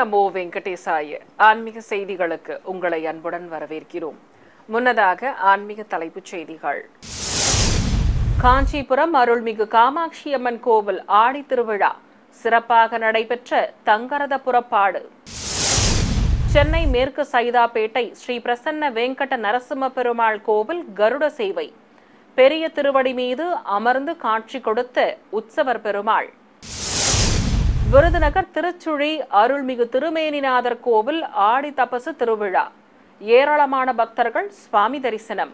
நமோ வெங்கடேசாய ஆன்மீக செய்திகளுக்கு உங்களை அன்புடன் வரவேற்கிறோம் முன்னதாக ஆன்மீக தலைப்புச் செய்திகள் காஞ்சிபுரம் அருள்மிகு காமாட்சி அம்மன் கோவில் ஆடி திருவிழா சிறப்பாக நடைபெற்ற தங்கரத புறப்பாடு சென்னை மேற்கு சைதாப்பேட்டை ஸ்ரீ பிரசன்ன வெங்கட நரசிம்ம பெருமாள் கோவில் கருட சேவை பெரிய திருவடி மீது அமர்ந்து காட்சி கொடுத்த உற்சவர் பெருமாள் விருதுநகர் திருச்சுழி அருள்மிகு திருமேனிநாதர் கோவில் ஆடி தபசு திருவிழா ஏராளமான பக்தர்கள் சுவாமி தரிசனம்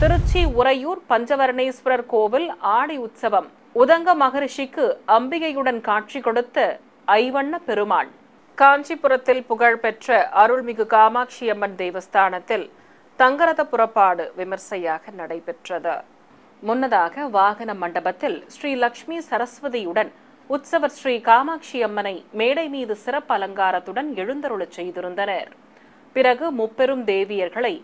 திருச்சி உறையூர் பஞ்சவர்ணேஸ்வரர் கோவில் ஆடி உற்சவம் உதங்க மகரிஷிக்கு அம்பிகையுடன் காட்சி கொடுத்த ஐவண்ண பெருமாள் காஞ்சிபுரத்தில் புகழ்பெற்ற அருள்மிகு காமாட்சி அம்மன் தேவஸ்தானத்தில் தங்கரத புறப்பாடு விமர்சையாக நடைபெற்றது முன்னதாக வாகன மண்டபத்தில் ஸ்ரீ லக்ஷ்மி சரஸ்வதியுடன் உற்சவர் ஸ்ரீ காமாட்சி அம்மனை மேடை மீது சிறப்பு அலங்காரத்துடன் எழுந்தருளச் செய்திருந்தனர் பிறகு முப்பெரும் தேவியர்களை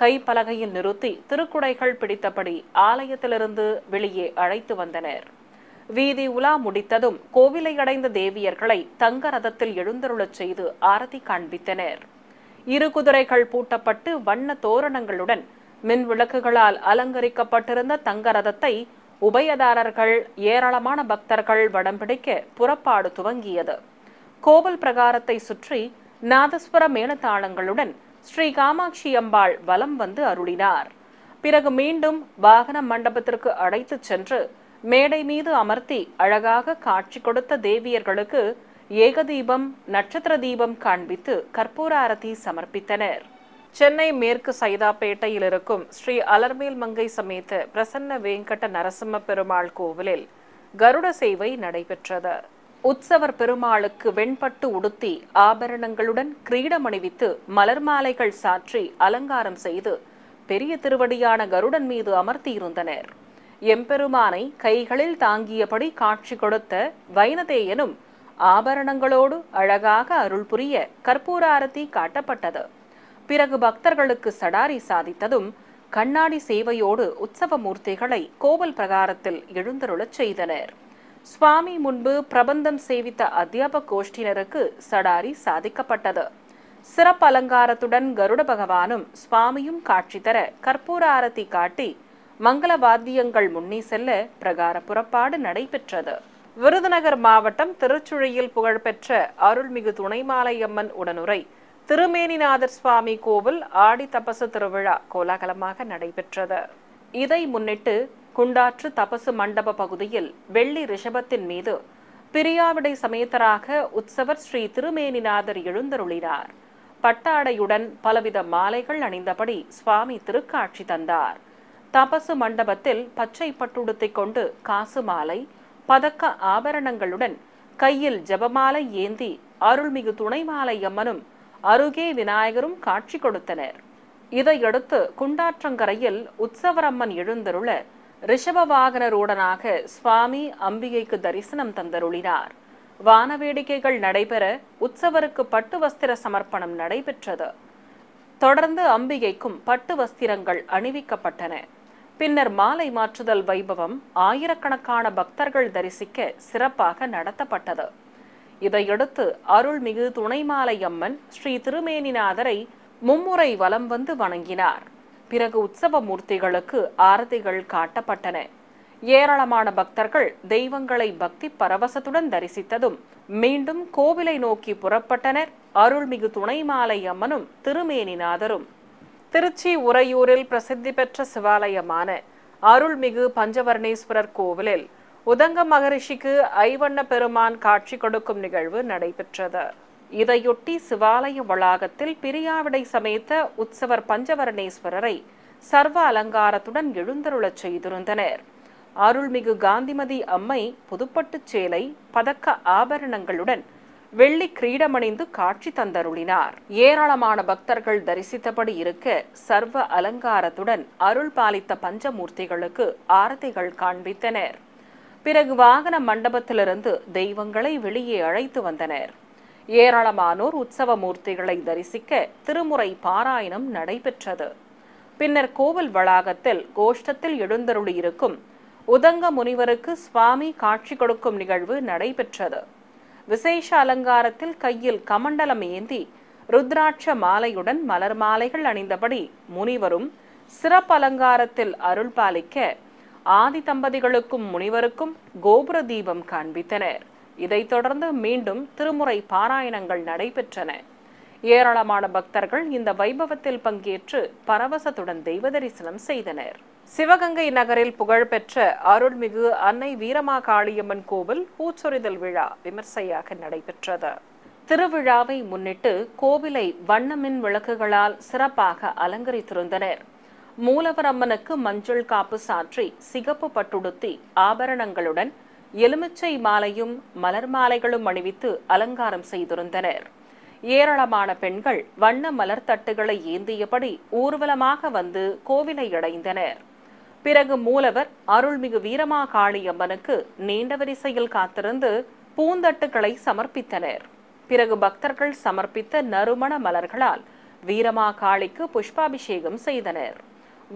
கைப்பலகையில் நிறுத்தி திருக்குடைகள் பிடித்தபடி ஆலயத்திலிருந்து வெளியே அழைத்து வந்தனர் வீதி உலா முடித்ததும் கோவிலை அடைந்த தேவியர்களை தங்க ரதத்தில் எழுந்தருளச் செய்து ஆரதி காண்பித்தனர் இரு குதிரைகள் பூட்டப்பட்டு வண்ண தோரணங்களுடன் மின் விளக்குகளால் அலங்கரிக்கப்பட்டிருந்த தங்க ரதத்தை உபயதாரர்கள் ஏராளமான பக்தர்கள் வடம் பிடிக்க புறப்பாடு துவங்கியது கோவில் பிரகாரத்தை சுற்றி நாதஸ்வர மேலதாளங்களுடன் ஸ்ரீ காமாட்சி அம்பாள் வலம் வந்து அருளினார் பிறகு மீண்டும் வாகன மண்டபத்திற்கு அழைத்துச் சென்று மேடை மீது அமர்த்தி அழகாக காட்சி கொடுத்த தேவியர்களுக்கு ஏகதீபம் நட்சத்திர தீபம் காண்பித்து கற்பூர அரதி சமர்ப்பித்தனர் சென்னை மேற்கு சைதாப்பேட்டையில் இருக்கும் ஸ்ரீ அலர்மேல் மங்கை சமேத்த பிரசன்ன வேங்கட நரசிம்ம பெருமாள் கோவிலில் கருட சேவை நடைபெற்றது உற்சவர் பெருமாளுக்கு வெண்பட்டு உடுத்தி ஆபரணங்களுடன் கிரீடம் அணிவித்து மலர் மாலைகள் சாற்றி அலங்காரம் செய்து பெரிய திருவடியான கருடன் மீது அமர்த்தியிருந்தனர் எம்பெருமானை கைகளில் தாங்கியபடி காட்சி கொடுத்த வைனதேயனும் ஆபரணங்களோடு அழகாக அருள் புரிய கற்பூரார்த்தி காட்டப்பட்டது பிறகு பக்தர்களுக்கு சடாரி சாதித்ததும் கண்ணாடி சேவையோடு உற்சவ மூர்த்திகளை கோவல் பிரகாரத்தில் எழுந்தருளச் செய்தனர் சுவாமி முன்பு பிரபந்தம் சேவித்த அத்தியாபக கோஷ்டினருக்கு சடாரி சாதிக்கப்பட்டது சிறப்பு அலங்காரத்துடன் கருட பகவானும் சுவாமியும் காட்சி தர கற்பூர ஆரத்தி காட்டி மங்கள வாத்தியங்கள் முன்னே செல்ல பிரகார புறப்பாடு நடைபெற்றது விருதுநகர் மாவட்டம் திருச்சுழியில் புகழ்பெற்ற அருள்மிகு துணைமாலையம்மன் உடனுரை திருமேனிநாதர் சுவாமி கோவில் ஆடி தபசு திருவிழா கோலாகலமாக நடைபெற்றது இதை முன்னிட்டு குண்டாற்று தபசு மண்டப பகுதியில் வெள்ளி ரிஷபத்தின் மீது பிரியாவிடை சமேத்தராக உற்சவர் ஸ்ரீ திருமேனிநாதர் எழுந்தருளினார் பட்டாடையுடன் பலவித மாலைகள் அணிந்தபடி சுவாமி திருக்காட்சி தந்தார் தபசு மண்டபத்தில் பச்சை பட்டுடுத்தை கொண்டு காசு மாலை பதக்க ஆபரணங்களுடன் கையில் ஜபமாலை ஏந்தி அருள்மிகு துணை மாலை அம்மனும் அருகே விநாயகரும் காட்சி கொடுத்தனர் இதையடுத்து குண்டாற்றங்கரையில் உற்சவரம்மன் எழுந்தருள ரிஷப வாகனருடனாக சுவாமி அம்பிகைக்கு தரிசனம் தந்தருளினார் வானவேடிக்கைகள் நடைபெற உற்சவருக்கு பட்டு வஸ்திர சமர்ப்பணம் நடைபெற்றது தொடர்ந்து அம்பிகைக்கும் பட்டு வஸ்திரங்கள் அணிவிக்கப்பட்டன பின்னர் மாலை மாற்றுதல் வைபவம் ஆயிரக்கணக்கான பக்தர்கள் தரிசிக்க சிறப்பாக நடத்தப்பட்டது இதையடுத்து அருள்மிகு துணைமாலை அம்மன் ஸ்ரீ திருமேனிநாதரை மும்முறை வலம் வந்து வணங்கினார் பிறகு உற்சவ மூர்த்திகளுக்கு ஆரதிகள் காட்டப்பட்டன ஏராளமான பக்தர்கள் தெய்வங்களை பக்தி பரவசத்துடன் தரிசித்ததும் மீண்டும் கோவிலை நோக்கி புறப்பட்டனர் அருள்மிகு துணைமாலை அம்மனும் திருமேனிநாதரும் திருச்சி உறையூரில் பிரசித்தி பெற்ற சிவாலயமான அருள்மிகு பஞ்சவர்ணேஸ்வரர் கோவிலில் உதங்க மகரிஷிக்கு ஐவண்ண பெருமான் காட்சி கொடுக்கும் நிகழ்வு நடைபெற்றது இதையொட்டி சிவாலய வளாகத்தில் பிரியாவிடை சமைத்த உற்சவர் பஞ்சவரணேஸ்வரரை சர்வ அலங்காரத்துடன் எழுந்தருளச் செய்திருந்தனர் அருள்மிகு காந்திமதி அம்மை புதுப்பட்டுச் சேலை பதக்க ஆபரணங்களுடன் வெள்ளி கிரீடமணிந்து காட்சி தந்தருளினார் ஏராளமான பக்தர்கள் தரிசித்தபடி இருக்க சர்வ அலங்காரத்துடன் அருள் பாலித்த பஞ்சமூர்த்திகளுக்கு ஆரத்திகள் காண்பித்தனர் பிறகு வாகன மண்டபத்திலிருந்து தெய்வங்களை வெளியே அழைத்து வந்தனர் ஏராளமானோர் உற்சவ மூர்த்திகளை தரிசிக்க திருமுறை பாராயணம் நடைபெற்றது பின்னர் கோவில் வளாகத்தில் கோஷ்டத்தில் எழுந்தருளியிருக்கும் உதங்க முனிவருக்கு சுவாமி காட்சி கொடுக்கும் நிகழ்வு நடைபெற்றது விசேஷ அலங்காரத்தில் கையில் கமண்டலம் ஏந்தி ருத்ராட்ச மாலையுடன் மலர் மாலைகள் அணிந்தபடி முனிவரும் சிறப்பு அலங்காரத்தில் அருள் பாலிக்க ஆதி தம்பதிகளுக்கும் முனிவருக்கும் கோபுர தீபம் காண்பித்தனர் இதைத் தொடர்ந்து மீண்டும் திருமுறை பாராயணங்கள் நடைபெற்றன ஏராளமான பக்தர்கள் இந்த வைபவத்தில் பங்கேற்று பரவசத்துடன் தெய்வ தரிசனம் செய்தனர் சிவகங்கை நகரில் புகழ்பெற்ற அருள்மிகு அன்னை வீரமா காளியம்மன் கோவில் பூச்சொரிதல் விழா விமர்சையாக நடைபெற்றது திருவிழாவை முன்னிட்டு கோவிலை வண்ணமின் விளக்குகளால் சிறப்பாக அலங்கரித்திருந்தனர் மூலவர் அம்மனுக்கு மஞ்சள் காப்பு சாற்றி சிகப்பு பட்டுடுத்தி ஆபரணங்களுடன் எலுமிச்சை மாலையும் மலர் மாலைகளும் அணிவித்து அலங்காரம் செய்திருந்தனர் ஏராளமான பெண்கள் வண்ண மலர் தட்டுகளை ஏந்தியபடி ஊர்வலமாக வந்து கோவிலை அடைந்தனர் பிறகு மூலவர் அருள்மிகு வீரமா காளியம்மனுக்கு நீண்ட வரிசையில் காத்திருந்து பூந்தட்டுகளை சமர்ப்பித்தனர் பிறகு பக்தர்கள் சமர்ப்பித்த நறுமண மலர்களால் வீரமா காளிக்கு புஷ்பாபிஷேகம் செய்தனர்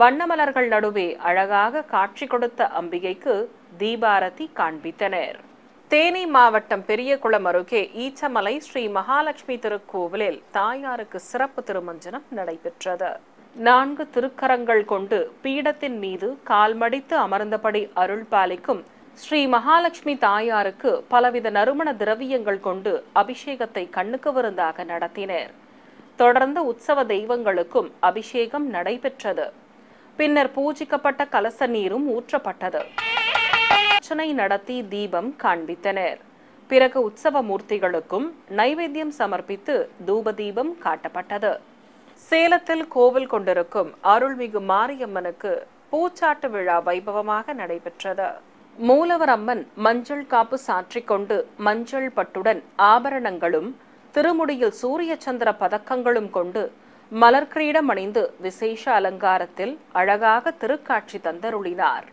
வண்ணமலர்கள் நடுவே அழகாக காட்சி கொடுத்த அம்பிகைக்கு தீபாரதி காண்பித்தனர் தேனி மாவட்டம் பெரியகுளம் அருகே ஈச்சமலை ஸ்ரீ மகாலட்சுமி திருக்கோவிலில் தாயாருக்கு சிறப்பு திருமஞ்சனம் நடைபெற்றது நான்கு திருக்கரங்கள் கொண்டு பீடத்தின் மீது கால்மடித்து அமர்ந்தபடி அருள் பாலிக்கும் ஸ்ரீ மகாலட்சுமி தாயாருக்கு பலவித நறுமண திரவியங்கள் கொண்டு அபிஷேகத்தை கண்ணுக்கு விருந்தாக நடத்தினர் தொடர்ந்து உற்சவ தெய்வங்களுக்கும் அபிஷேகம் நடைபெற்றது பின்னர் பூஜிக்கப்பட்ட கலச நீரும் ஊற்றப்பட்டது அர்ச்சனை நடத்தி தீபம் காண்பித்தனர் பிறகு உற்சவ மூர்த்திகளுக்கும் நைவேத்தியம் சமர்ப்பித்து தூப தீபம் காட்டப்பட்டது சேலத்தில் கோவில் கொண்டிருக்கும் அருள்மிகு மாரியம்மனுக்கு பூச்சாட்டு விழா வைபவமாக நடைபெற்றது மூலவர் அம்மன் மஞ்சள் காப்பு சாற்றிக்கொண்டு மஞ்சள் பட்டுடன் ஆபரணங்களும் திருமுடியில் சூரிய சந்திர பதக்கங்களும் கொண்டு மலர்கிரீடம் அணிந்து விசேஷ அலங்காரத்தில் அழகாக திருக்காட்சி தந்தருளினார்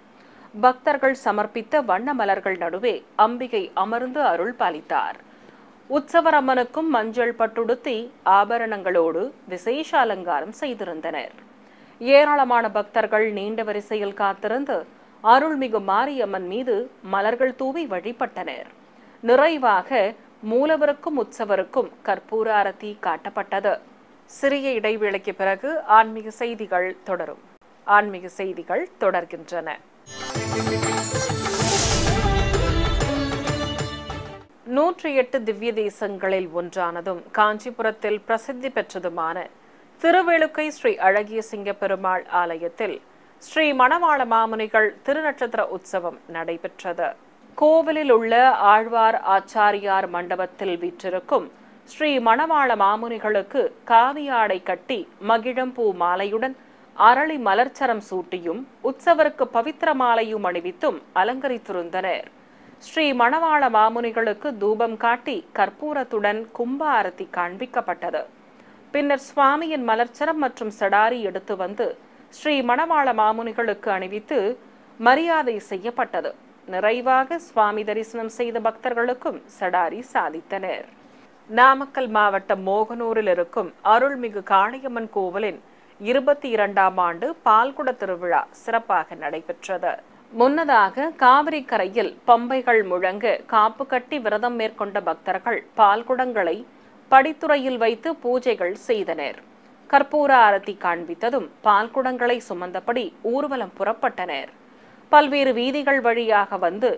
பக்தர்கள் சமர்ப்பித்த வண்ண மலர்கள் நடுவே அம்பிகை அமர்ந்து அருள் பாலித்தார் உற்சவரம்மனுக்கும் மஞ்சள் பட்டுடுத்தி ஆபரணங்களோடு விசேஷ அலங்காரம் செய்திருந்தனர் ஏராளமான பக்தர்கள் நீண்ட வரிசையில் காத்திருந்து அருள்மிகு மாரியம்மன் மீது மலர்கள் தூவி வழிபட்டனர் நிறைவாக மூலவருக்கும் உற்சவருக்கும் கற்பூர அரத்தி காட்டப்பட்டது சிறிய இடைவேளைக்கு பிறகு ஆன்மீக செய்திகள் தொடரும் ஆன்மீக செய்திகள் தொடர்கின்றன நூற்றி எட்டு திவ்ய தேசங்களில் ஒன்றானதும் காஞ்சிபுரத்தில் பிரசித்தி பெற்றதுமான திருவேலுக்கை ஸ்ரீ அழகிய பெருமாள் ஆலயத்தில் ஸ்ரீ மணவாள மாமுனிகள் திருநட்சத்திர உற்சவம் நடைபெற்றது கோவிலில் உள்ள ஆழ்வார் ஆச்சாரியார் மண்டபத்தில் வீற்றிருக்கும் ஸ்ரீ மணவாள மாமுனிகளுக்கு காவியாடை கட்டி மகிழம்பூ மாலையுடன் அரளி மலர்ச்சரம் சூட்டியும் உற்சவருக்கு பவித்திர மாலையும் அணிவித்தும் அலங்கரித்திருந்தனர் ஸ்ரீ மணவாள மாமுனிகளுக்கு தூபம் காட்டி கற்பூரத்துடன் கும்ப ஆரத்தி காண்பிக்கப்பட்டது பின்னர் சுவாமியின் மலர்ச்சரம் மற்றும் சடாரி எடுத்து வந்து ஸ்ரீ மணவாள மாமுனிகளுக்கு அணிவித்து மரியாதை செய்யப்பட்டது நிறைவாக சுவாமி தரிசனம் செய்த பக்தர்களுக்கும் சடாரி சாதித்தனர் நாமக்கல் மாவட்டம் மோகனூரில் இருக்கும் அருள்மிகு காளியம்மன் கோவிலின் இருபத்தி இரண்டாம் ஆண்டு பால்குட திருவிழா சிறப்பாக நடைபெற்றது முன்னதாக காவிரி கரையில் பம்பைகள் முழங்க காப்பு கட்டி விரதம் மேற்கொண்ட பக்தர்கள் பால்குடங்களை படித்துறையில் வைத்து பூஜைகள் செய்தனர் கற்பூர ஆரத்தி காண்பித்ததும் பால்குடங்களை சுமந்தபடி ஊர்வலம் புறப்பட்டனர் பல்வேறு வீதிகள் வழியாக வந்து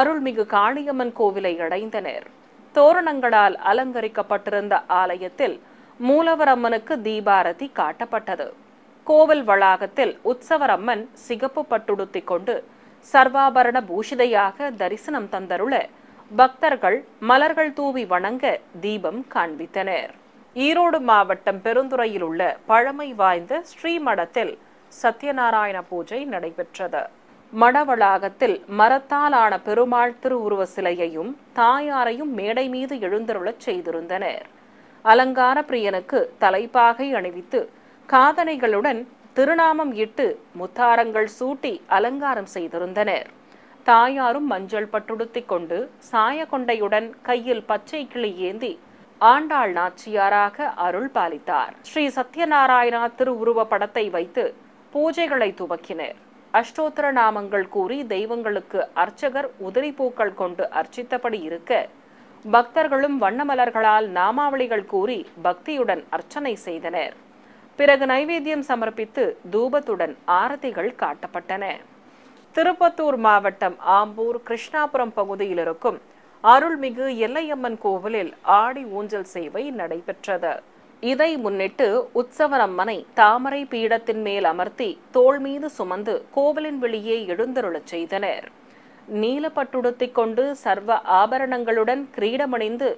அருள்மிகு காளியம்மன் கோவிலை அடைந்தனர் தோரணங்களால் அலங்கரிக்கப்பட்டிருந்த ஆலயத்தில் மூலவரம்மனுக்கு தீபாரதி காட்டப்பட்டது கோவில் வளாகத்தில் உற்சவரம்மன் சிகப்பு பட்டுடுத்திக் கொண்டு சர்வாபரண பூஷிதையாக தரிசனம் தந்தருள பக்தர்கள் மலர்கள் தூவி வணங்க தீபம் காண்பித்தனர் ஈரோடு மாவட்டம் பெருந்துறையில் உள்ள பழமை வாய்ந்த ஸ்ரீமடத்தில் சத்யநாராயண பூஜை நடைபெற்றது மடவளாகத்தில் மரத்தாலான பெருமாள் திருவுருவ சிலையையும் தாயாரையும் மேடை மீது எழுந்தருளச் செய்திருந்தனர் அலங்கார பிரியனுக்கு தலைப்பாகை அணிவித்து காதனைகளுடன் திருநாமம் இட்டு முத்தாரங்கள் சூட்டி அலங்காரம் செய்திருந்தனர் தாயாரும் மஞ்சள் பட்டுடுத்திக் கொண்டு சாய கொண்டையுடன் கையில் பச்சை கிளி ஏந்தி ஆண்டாள் நாச்சியாராக அருள் பாலித்தார் ஸ்ரீ சத்யநாராயணா திருவுருவ படத்தை வைத்து பூஜைகளை துவக்கினர் அஷ்டோத்தர நாமங்கள் கூறி தெய்வங்களுக்கு அர்ச்சகர் உதிரி பூக்கள் கொண்டு அர்ச்சித்தபடி இருக்க பக்தர்களும் வண்ணமலர்களால் நாமாவளிகள் கூறி பக்தியுடன் அர்ச்சனை செய்தனர் பிறகு நைவேத்தியம் சமர்ப்பித்து தூபத்துடன் ஆரதிகள் காட்டப்பட்டன திருப்பத்தூர் மாவட்டம் ஆம்பூர் கிருஷ்ணாபுரம் பகுதியில் இருக்கும் அருள்மிகு எல்லையம்மன் கோவிலில் ஆடி ஊஞ்சல் சேவை நடைபெற்றது இதை முன்னிட்டு உற்சவரம்மனை தாமரை பீடத்தின் மேல் அமர்த்தி தோல் மீது சுமந்து கோவிலின் வெளியே எழுந்தருளச் செய்தனர் நீலப்பட்டுடுத்தி கொண்டு சர்வ ஆபரணங்களுடன் கிரீடமணிந்து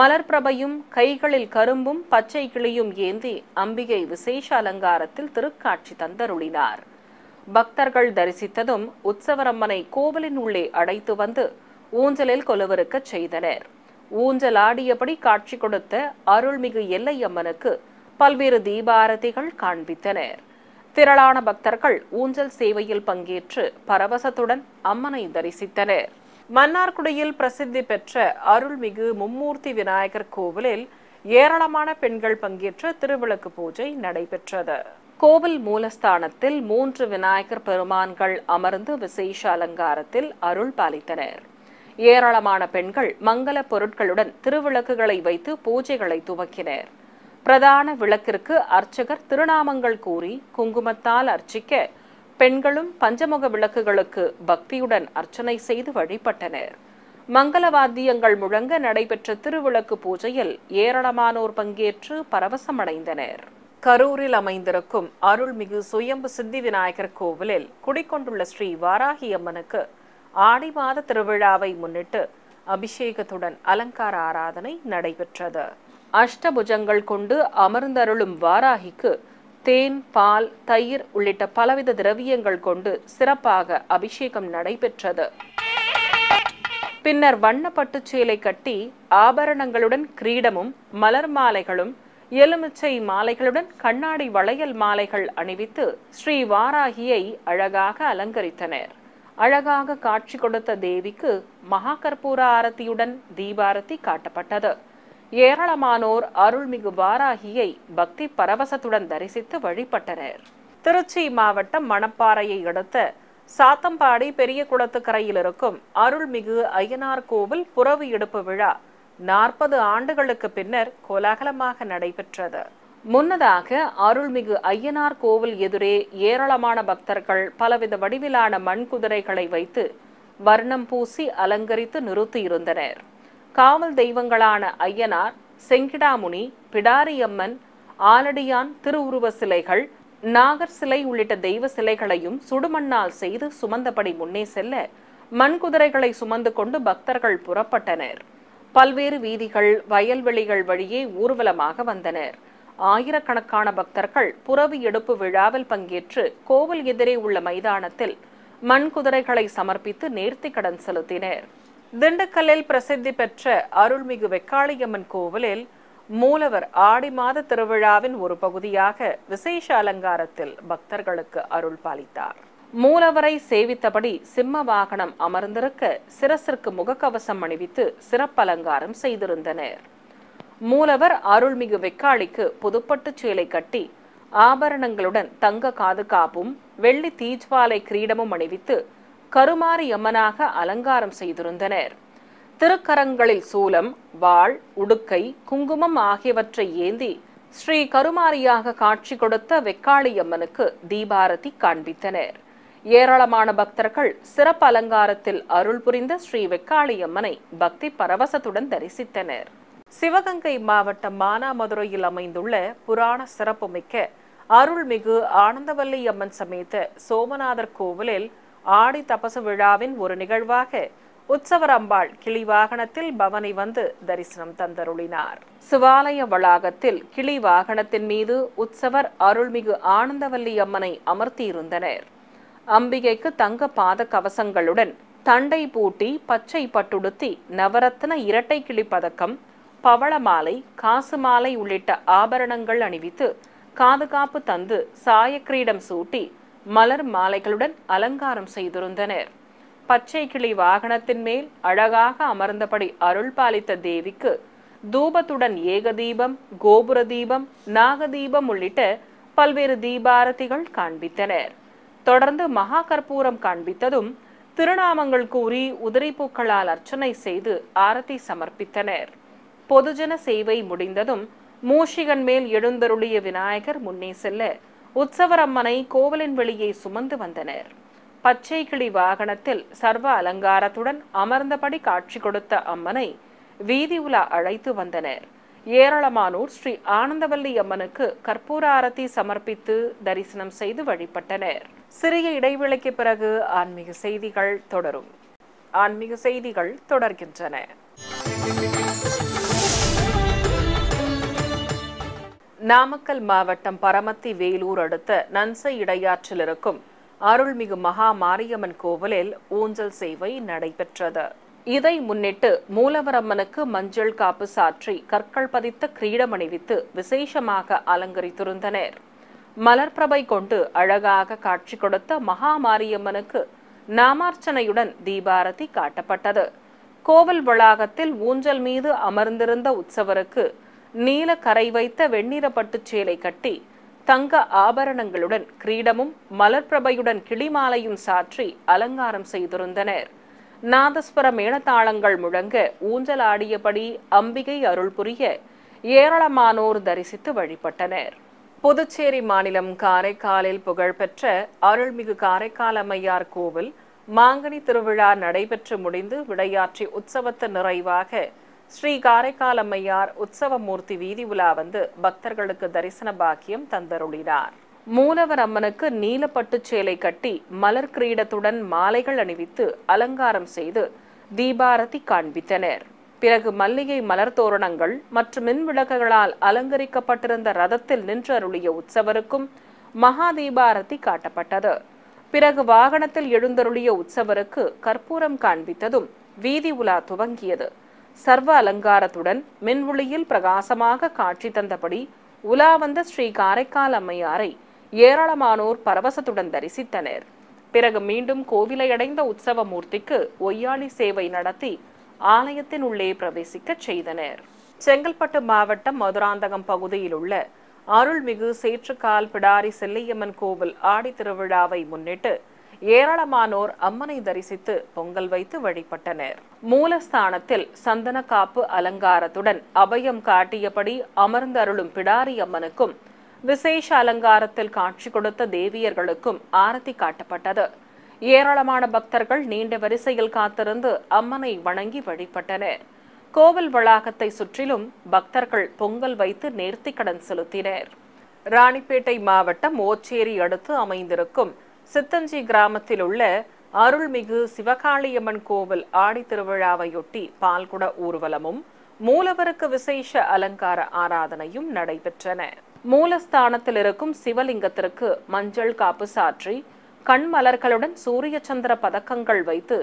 மலர்பிரபையும் கைகளில் கரும்பும் பச்சை கிளியும் ஏந்தி அம்பிகை விசேஷ அலங்காரத்தில் திருக்காட்சி தந்தருளினார் பக்தர்கள் தரிசித்ததும் உற்சவரம்மனை கோவிலின் உள்ளே அடைத்து வந்து ஊஞ்சலில் கொலுவிருக்கச் செய்தனர் ஊஞ்சலாடியபடி காட்சி கொடுத்த அருள்மிகு எல்லையம்மனுக்கு பல்வேறு தீபாரதிகள் காண்பித்தனர் திரளான பக்தர்கள் ஊஞ்சல் சேவையில் பங்கேற்று பரவசத்துடன் அம்மனை தரிசித்தனர் மன்னார்குடியில் பிரசித்தி பெற்ற அருள்மிகு மும்மூர்த்தி விநாயகர் கோவிலில் ஏராளமான பெண்கள் பங்கேற்ற திருவிளக்கு பூஜை நடைபெற்றது கோவில் மூலஸ்தானத்தில் மூன்று விநாயகர் பெருமான்கள் அமர்ந்து விசேஷ அலங்காரத்தில் அருள் பாலித்தனர் ஏராளமான பெண்கள் மங்கள பொருட்களுடன் திருவிளக்குகளை வைத்து பூஜைகளை துவக்கினர் பிரதான விளக்கிற்கு அர்ச்சகர் திருநாமங்கள் கூறி குங்குமத்தால் அர்ச்சிக்க பெண்களும் பஞ்சமுக விளக்குகளுக்கு பக்தியுடன் அர்ச்சனை செய்து வழிபட்டனர் மங்கள வாத்தியங்கள் முழங்க நடைபெற்ற திருவிளக்கு பூஜையில் ஏராளமானோர் பங்கேற்று பரவசமடைந்தனர் கரூரில் அமைந்திருக்கும் அருள்மிகு சுயம்பு சித்தி விநாயகர் கோவிலில் குடிக்கொண்டுள்ள ஸ்ரீ வாராகி அம்மனுக்கு ஆடி மாத திருவிழாவை முன்னிட்டு அபிஷேகத்துடன் அலங்கார ஆராதனை நடைபெற்றது அஷ்டபுஜங்கள் கொண்டு அமர்ந்தருளும் வாராகிக்கு தேன் பால் தயிர் உள்ளிட்ட பலவித திரவியங்கள் கொண்டு சிறப்பாக அபிஷேகம் நடைபெற்றது பின்னர் வண்ணப்பட்டு சேலை கட்டி ஆபரணங்களுடன் கிரீடமும் மலர் மாலைகளும் எலுமிச்சை மாலைகளுடன் கண்ணாடி வளையல் மாலைகள் அணிவித்து ஸ்ரீ வாராகியை அழகாக அலங்கரித்தனர் அழகாக காட்சி கொடுத்த தேவிக்கு மகாகற்பூர ஆரத்தியுடன் தீபாரதி காட்டப்பட்டது ஏராளமானோர் அருள்மிகு வாராகியை பக்தி பரவசத்துடன் தரிசித்து வழிபட்டனர் திருச்சி மாவட்டம் மணப்பாறையை அடுத்த சாத்தம்பாடி பெரிய குளத்துக்கரையில் இருக்கும் அருள்மிகு அய்யனார் கோவில் புறவு எடுப்பு விழா நாற்பது ஆண்டுகளுக்கு பின்னர் கோலாகலமாக நடைபெற்றது முன்னதாக அருள்மிகு ஐயனார் கோவில் எதிரே ஏராளமான பக்தர்கள் பலவித வடிவிலான மண்குதிரைகளை வைத்து வர்ணம் பூசி அலங்கரித்து நிறுத்தியிருந்தனர் காவல் தெய்வங்களான ஐயனார் செங்கிடாமுனி பிடாரியம்மன் ஆலடியான் திருவுருவ சிலைகள் நாகர் சிலை உள்ளிட்ட தெய்வ சிலைகளையும் சுடுமண்ணால் செய்து சுமந்தபடி முன்னே செல்ல மண்குதிரைகளை சுமந்து கொண்டு பக்தர்கள் புறப்பட்டனர் பல்வேறு வீதிகள் வயல்வெளிகள் வழியே ஊர்வலமாக வந்தனர் ஆயிரக்கணக்கான பக்தர்கள் புறவி எடுப்பு விழாவில் பங்கேற்று கோவில் எதிரே உள்ள மைதானத்தில் மண் குதிரைகளை சமர்ப்பித்து நேர்த்தி கடன் செலுத்தினர் திண்டுக்கல்லில் பிரசித்தி பெற்ற அருள்மிகு வெக்காளியம்மன் கோவிலில் மூலவர் ஆடி மாத திருவிழாவின் ஒரு பகுதியாக விசேஷ அலங்காரத்தில் பக்தர்களுக்கு அருள் பாலித்தார் மூலவரை சேவித்தபடி சிம்ம வாகனம் அமர்ந்திருக்க சிரசிற்கு முகக்கவசம் அணிவித்து சிறப்பலங்காரம் செய்திருந்தனர் மூலவர் அருள்மிகு வெக்காளிக்கு புதுப்பட்டு சேலை கட்டி ஆபரணங்களுடன் தங்க காதுகாப்பும் வெள்ளி தீஜ்வாலை கிரீடமும் அணிவித்து கருமாரி அம்மனாக அலங்காரம் செய்திருந்தனர் திருக்கரங்களில் சூலம் வாள் உடுக்கை குங்குமம் ஆகியவற்றை ஏந்தி ஸ்ரீ கருமாரியாக காட்சி கொடுத்த வெக்காளி அம்மனுக்கு தீபாரதி காண்பித்தனர் ஏராளமான பக்தர்கள் சிறப்பு அலங்காரத்தில் அருள் புரிந்த ஸ்ரீ வெக்காளி அம்மனை பக்தி பரவசத்துடன் தரிசித்தனர் சிவகங்கை மாவட்டம் மானாமதுரையில் அமைந்துள்ள புராண சிறப்புமிக்க அருள்மிகு ஆனந்தவல்லி அம்மன் சமேத சோமநாதர் கோவிலில் ஆடி தபசு விழாவின் ஒரு நிகழ்வாக உற்சவரம்பாள் கிளி வாகனத்தில் பவனி வந்து தரிசனம் தந்தருளினார் சிவாலய வளாகத்தில் கிளி வாகனத்தின் மீது உற்சவர் அருள்மிகு ஆனந்தவல்லி அம்மனை அமர்த்தியிருந்தனர் அம்பிகைக்கு தங்க பாத கவசங்களுடன் தண்டை பூட்டி பச்சை பட்டுடுத்தி நவரத்ன இரட்டை கிளி பதக்கம் பவள மாலை காசு மாலை உள்ளிட்ட ஆபரணங்கள் அணிவித்து காதுகாப்பு தந்து சாயக்கிரீடம் சூட்டி மலர் மாலைகளுடன் அலங்காரம் செய்திருந்தனர் பச்சை கிளி வாகனத்தின் மேல் அழகாக அமர்ந்தபடி அருள் பாலித்த தேவிக்கு தூபத்துடன் ஏக தீபம் கோபுர தீபம் நாகதீபம் உள்ளிட்ட பல்வேறு தீபாரதிகள் காண்பித்தனர் தொடர்ந்து மகா கற்பூரம் காண்பித்ததும் திருநாமங்கள் கூறி உதிரிப்பூக்களால் அர்ச்சனை செய்து ஆரத்தி சமர்ப்பித்தனர் பொதுஜன சேவை முடிந்ததும் மூஷிகன் மேல் எழுந்தருளிய விநாயகர் முன்னே செல்ல உற்சவரம்மனை கோவலின் வெளியே சுமந்து வந்தனர் பச்சை கிளி வாகனத்தில் சர்வ அலங்காரத்துடன் அமர்ந்தபடி காட்சி கொடுத்த அம்மனை வீதி உலா அழைத்து வந்தனர் ஏராளமானோர் ஸ்ரீ ஆனந்தவல்லி அம்மனுக்கு கற்பூர ஆரத்தி சமர்ப்பித்து தரிசனம் செய்து வழிபட்டனர் சிறிய இடைவெளிக்கு பிறகு ஆன்மீக செய்திகள் தொடரும் ஆன்மீக செய்திகள் தொடர்கின்றன நாமக்கல் மாவட்டம் பரமத்தி வேலூர் அடுத்த நன்சை இடையாற்றில் இருக்கும் அருள்மிகு மகா மாரியம்மன் கோவிலில் ஊஞ்சல் சேவை நடைபெற்றது இதை முன்னிட்டு மூலவரம்மனுக்கு மஞ்சள் காப்பு சாற்றி கற்கள் பதித்த கிரீடம் அணிவித்து விசேஷமாக அலங்கரித்திருந்தனர் மலர்பிரபை கொண்டு அழகாக காட்சி கொடுத்த மகா மாரியம்மனுக்கு நாமார்ச்சனையுடன் தீபாரதி காட்டப்பட்டது கோவில் வளாகத்தில் ஊஞ்சல் மீது அமர்ந்திருந்த உற்சவருக்கு நீல கரை வைத்த வெண்ணிறப்பட்டு சேலை கட்டி தங்க ஆபரணங்களுடன் கிரீடமும் மலர்பிரபையுடன் கிளிமாலையும் சாற்றி அலங்காரம் செய்திருந்தனர் நாதஸ்வர மேளதாளங்கள் முழங்க ஊஞ்சலாடியபடி அம்பிகை அருள் புரிய ஏராளமானோர் தரிசித்து வழிபட்டனர் புதுச்சேரி மாநிலம் காரைக்காலில் புகழ்பெற்ற அருள்மிகு காரைக்கால் அம்மையார் கோவில் மாங்கனி திருவிழா நடைபெற்று முடிந்து விடையாற்றி உற்சவத்து நிறைவாக ஸ்ரீ காரைக்கால் அம்மையார் உற்சவமூர்த்தி வீதி உலா வந்து பக்தர்களுக்கு தரிசன பாக்கியம் தந்தருளினார் மூலவர் அம்மனுக்கு நீலப்பட்டு சேலை கட்டி மலர் கிரீடத்துடன் மாலைகள் அணிவித்து அலங்காரம் செய்து தீபாரதி காண்பித்தனர் பிறகு மல்லிகை மலர் தோரணங்கள் மற்றும் மின்விளக்குகளால் அலங்கரிக்கப்பட்டிருந்த ரதத்தில் நின்றருளிய உற்சவருக்கும் மகா தீபாரதி காட்டப்பட்டது பிறகு வாகனத்தில் எழுந்தருளிய உற்சவருக்கு கற்பூரம் காண்பித்ததும் வீதி உலா துவங்கியது சர்வ அலங்காரத்துடன் மின்வொளியில் பிரகாசமாக காட்சி தந்தபடி உலா வந்த ஸ்ரீ காரைக்கால் அம்மையாரை ஏராளமானோர் பரவசத்துடன் தரிசித்தனர் பிறகு மீண்டும் கோவிலை அடைந்த உற்சவ மூர்த்திக்கு ஒய்யாளி சேவை நடத்தி ஆலயத்தின் உள்ளே பிரவேசிக்க செய்தனர் செங்கல்பட்டு மாவட்டம் மதுராந்தகம் பகுதியில் உள்ள அருள்மிகு சேற்றுக்கால் பிடாரி செல்லையம்மன் கோவில் ஆடி திருவிழாவை முன்னிட்டு ஏராளமானோர் அம்மனை தரிசித்து பொங்கல் வைத்து வழிபட்டனர் மூலஸ்தானத்தில் சந்தன காப்பு அலங்காரத்துடன் அபயம் காட்டியபடி அமர்ந்தருளும் பிடாரி அம்மனுக்கும் விசேஷ அலங்காரத்தில் காட்சி கொடுத்த தேவியர்களுக்கும் ஆரத்தி காட்டப்பட்டது ஏராளமான பக்தர்கள் நீண்ட வரிசையில் காத்திருந்து அம்மனை வணங்கி வழிபட்டனர் கோவில் வளாகத்தை சுற்றிலும் பக்தர்கள் பொங்கல் வைத்து நேர்த்திக்கடன் செலுத்தினர் ராணிப்பேட்டை மாவட்டம் ஓச்சேரி அடுத்து அமைந்திருக்கும் சித்தஞ்சி கிராமத்தில் உள்ள அருள்மிகு சிவகாளியம்மன் கோவில் ஆடி திருவிழாவையொட்டி பால்குட ஊர்வலமும் மூலவருக்கு விசேஷ அலங்கார ஆராதனையும் நடைபெற்றன மூலஸ்தானத்தில் இருக்கும் சிவலிங்கத்திற்கு மஞ்சள் காப்பு சாற்றி கண்மலர்களுடன் சூரிய சந்திர பதக்கங்கள் வைத்து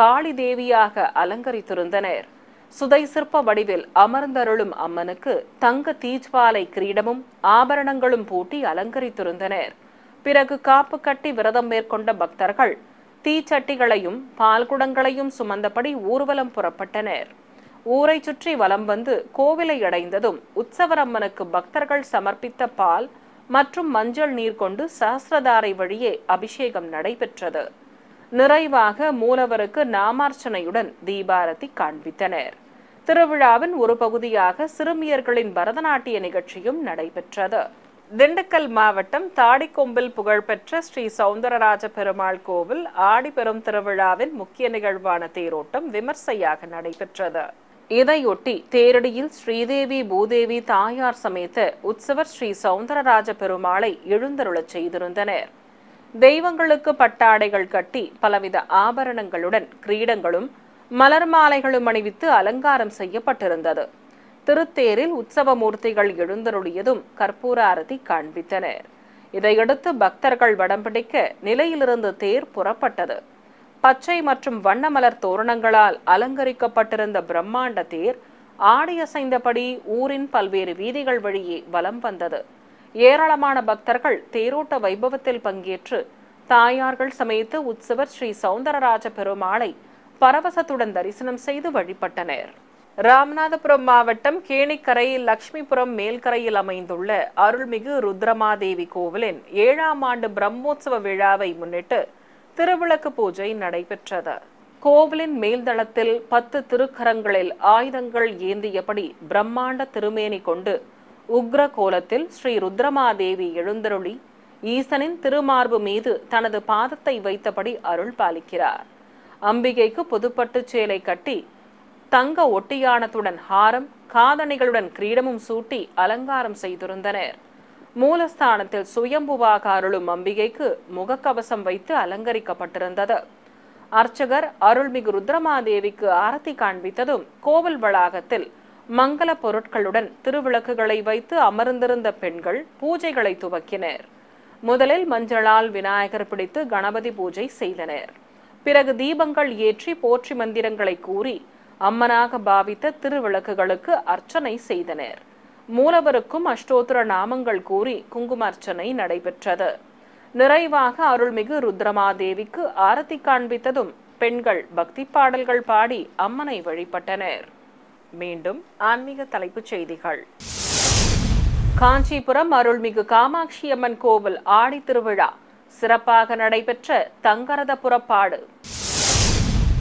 காளி தேவியாக அலங்கரித்திருந்தனர் சுதை சிற்ப வடிவில் அமர்ந்தருளும் அம்மனுக்கு தங்க தீஜ்வாலை கிரீடமும் ஆபரணங்களும் பூட்டி அலங்கரித்திருந்தனர் பிறகு காப்பு கட்டி விரதம் மேற்கொண்ட பக்தர்கள் தீச்சட்டிகளையும் குடங்களையும் சுமந்தபடி ஊர்வலம் புறப்பட்டனர் ஊரை சுற்றி வலம் வந்து கோவிலை அடைந்ததும் உற்சவரம்மனுக்கு பக்தர்கள் சமர்ப்பித்த பால் மற்றும் மஞ்சள் நீர் கொண்டு சாஸ்திரதாரை வழியே அபிஷேகம் நடைபெற்றது நிறைவாக மூலவருக்கு நாமார்ச்சனையுடன் தீபாரதி காண்பித்தனர் திருவிழாவின் ஒரு பகுதியாக சிறுமியர்களின் பரதநாட்டிய நிகழ்ச்சியும் நடைபெற்றது திண்டுக்கல் மாவட்டம் தாடிக்கொம்பில் புகழ்பெற்ற ஸ்ரீ சவுந்தரராஜ பெருமாள் கோவில் ஆடி பெரும் திருவிழாவின் முக்கிய நிகழ்வான தேரோட்டம் விமர்சையாக நடைபெற்றது இதையொட்டி தேரடியில் ஸ்ரீதேவி பூதேவி தாயார் சமேத்து உற்சவர் ஸ்ரீ சவுந்தரராஜ பெருமாளை எழுந்தருளச் செய்திருந்தனர் தெய்வங்களுக்கு பட்டாடைகள் கட்டி பலவித ஆபரணங்களுடன் கிரீடங்களும் மலர் மாலைகளும் அணிவித்து அலங்காரம் செய்யப்பட்டிருந்தது திருத்தேரில் உற்சவ மூர்த்திகள் எழுந்தருளியதும் கற்பூர அரதி காண்பித்தனர் இதையடுத்து பக்தர்கள் வடம் பிடிக்க நிலையிலிருந்து தேர் புறப்பட்டது பச்சை மற்றும் வண்ணமலர் தோரணங்களால் அலங்கரிக்கப்பட்டிருந்த பிரம்மாண்ட தேர் ஆடியசைந்தபடி ஊரின் பல்வேறு வீதிகள் வழியே வலம் வந்தது ஏராளமான பக்தர்கள் தேரோட்ட வைபவத்தில் பங்கேற்று தாயார்கள் சமேத்து உற்சவர் ஸ்ரீ சவுந்தரராஜ பெருமாளை பரவசத்துடன் தரிசனம் செய்து வழிபட்டனர் ராமநாதபுரம் மாவட்டம் கேணிக்கரையில் லட்சுமிபுரம் மேல்கரையில் அமைந்துள்ள அருள்மிகு ருத்ரமாதேவி கோவிலின் ஏழாம் ஆண்டு பிரம்மோற்சவ விழாவை முன்னிட்டு திருவிளக்கு பூஜை நடைபெற்றது கோவிலின் மேல்தளத்தில் பத்து திருக்கரங்களில் ஆயுதங்கள் ஏந்தியபடி பிரம்மாண்ட திருமேனி கொண்டு உக்ர கோலத்தில் ஸ்ரீ ருத்ரமாதேவி எழுந்தருளி ஈசனின் திருமார்பு மீது தனது பாதத்தை வைத்தபடி அருள் பாலிக்கிறார் அம்பிகைக்கு புதுப்பட்டு சேலை கட்டி தங்க ஒட்டியானத்துடன் ஹாரம் காதணிகளுடன் கிரீடமும் சூட்டி அலங்காரம் செய்திருந்தனர் மூலஸ்தானத்தில் சுயம்புவாக அருளும் அம்பிகைக்கு முகக்கவசம் வைத்து அலங்கரிக்கப்பட்டிருந்தது அர்ச்சகர் அருள்மிகு ருத்ரமாதேவிக்கு ஆரத்தி காண்பித்ததும் கோவில் வளாகத்தில் மங்கள பொருட்களுடன் திருவிளக்குகளை வைத்து அமர்ந்திருந்த பெண்கள் பூஜைகளை துவக்கினர் முதலில் மஞ்சளால் விநாயகர் பிடித்து கணபதி பூஜை செய்தனர் பிறகு தீபங்கள் ஏற்றி போற்றி மந்திரங்களை கூறி அம்மனாக பாவித்த திருவிளக்குகளுக்கு அர்ச்சனை செய்தனர் மூலவருக்கும் அஷ்டோத்திர நாமங்கள் கூறி அர்ச்சனை நடைபெற்றது நிறைவாக அருள்மிகு ருத்ரமாதேவிக்கு ஆரத்தி காண்பித்ததும் பெண்கள் பக்தி பாடல்கள் பாடி அம்மனை வழிபட்டனர் மீண்டும் ஆன்மீக தலைப்புச் செய்திகள் காஞ்சிபுரம் அருள்மிகு காமாட்சி அம்மன் கோவில் ஆடி திருவிழா சிறப்பாக நடைபெற்ற தங்கரத புறப்பாடு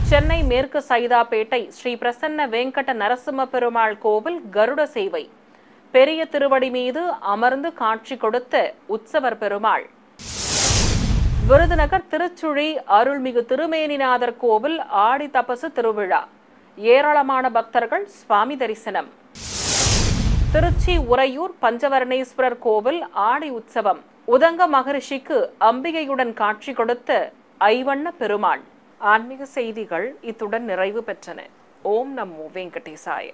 சென்னை மேற்கு சைதாப்பேட்டை ஸ்ரீ பிரசன்ன வெங்கட நரசிம்ம பெருமாள் கோவில் கருட சேவை பெரிய திருவடி மீது அமர்ந்து காட்சி கொடுத்த உற்சவர் பெருமாள் விருதுநகர் திருச்சுழி அருள்மிகு திருமேனிநாதர் கோவில் ஆடி தபசு திருவிழா ஏராளமான பக்தர்கள் சுவாமி தரிசனம் திருச்சி உறையூர் பஞ்சவரணேஸ்வரர் கோவில் ஆடி உற்சவம் உதங்க மகரிஷிக்கு அம்பிகையுடன் காட்சி கொடுத்த ஐவண்ண பெருமாள் ஆன்மீக செய்திகள் இத்துடன் நிறைவு பெற்றன ஓம் நம்மோ வெங்கடேசாய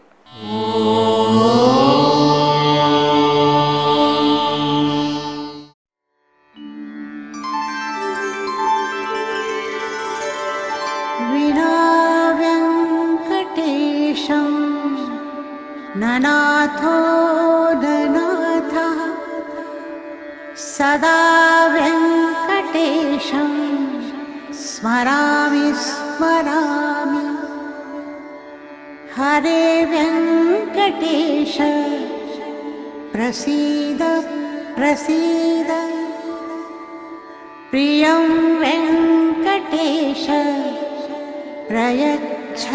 प्रयच्छ